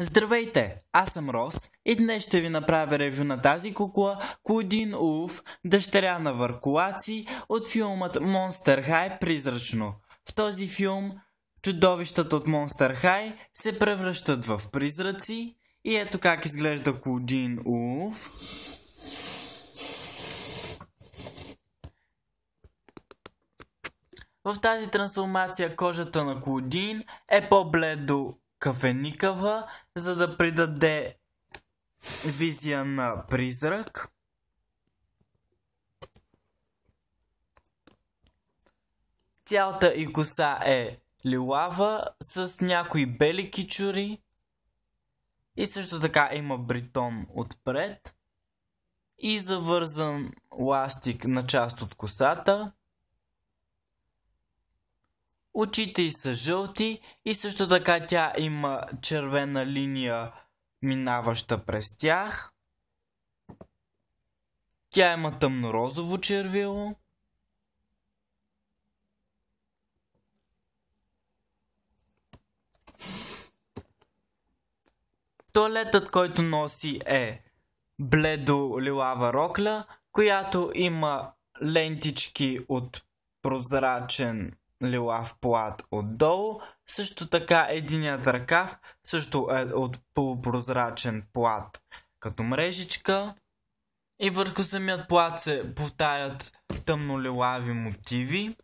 Здравейте, аз съм Рос и днес ще ви направя ревю на тази кукла Кудин Уф, дъщеря на Варкулаци от филмът Monster High призрачно. В този филм чудовищата от Monster High се превръщат в призраци и ето как изглежда Кудин Уф. В тази трансформация кожата на Клодин е по-бледо Кафеникава, за да придаде визия на призрак. Цялата и коса е лилава с някои бели кичури. И също така има бритон отпред. И завързан ластик на част от косата. Очите й са жълти и също така тя има червена линия, минаваща през тях. Тя има тъмнорозово червило. Туалетът, който носи е бледо-лилава рокля, която има лентички от прозрачен лилав плат отдолу. Също така единият ръкав също е от полупрозрачен плат като мрежичка. И върху самият плат се повтарят тъмно-лилави мотиви.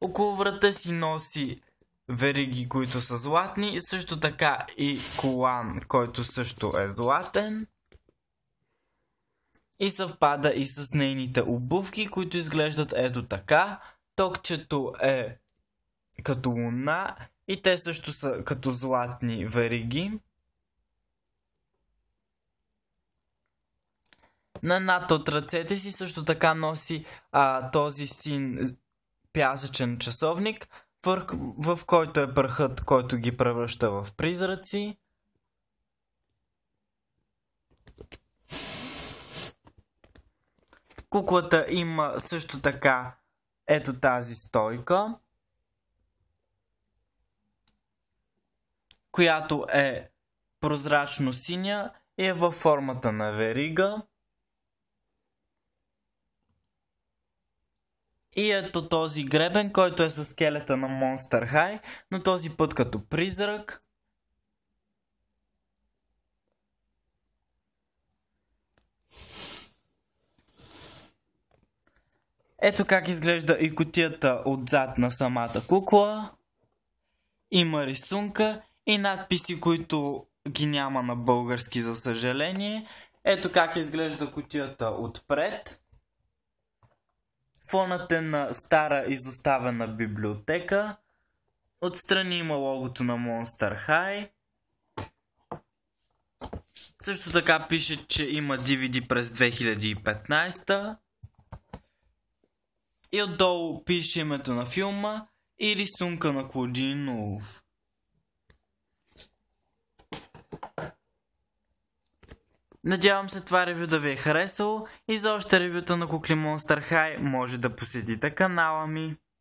Около врата си носи вериги, които са златни и също така и колан, който също е златен и съвпада и с нейните обувки, които изглеждат ето така. Токчето е като луна и те също са като златни вериги. На над от ръцете си също така носи а, този син е, пясъчен часовник, в, който е прахът, който ги превръща в призраци. Куклата има също така ето тази стойка, която е прозрачно синя и е във формата на верига. И ето този гребен, който е с скелета на Monster High, но този път като призрак – Ето как изглежда и котията отзад на самата кукла. Има рисунка и надписи, които ги няма на български, за съжаление. Ето как изглежда котията отпред. Фонът е на стара изоставена библиотека. Отстрани има логото на Monster High. Също така пише, че има DVD през 2015 и отдолу пише името на филма и рисунка на Кладинов. Надявам се това ревю да ви е харесало и за още ревюта на Кукли Хай може да посетите канала ми.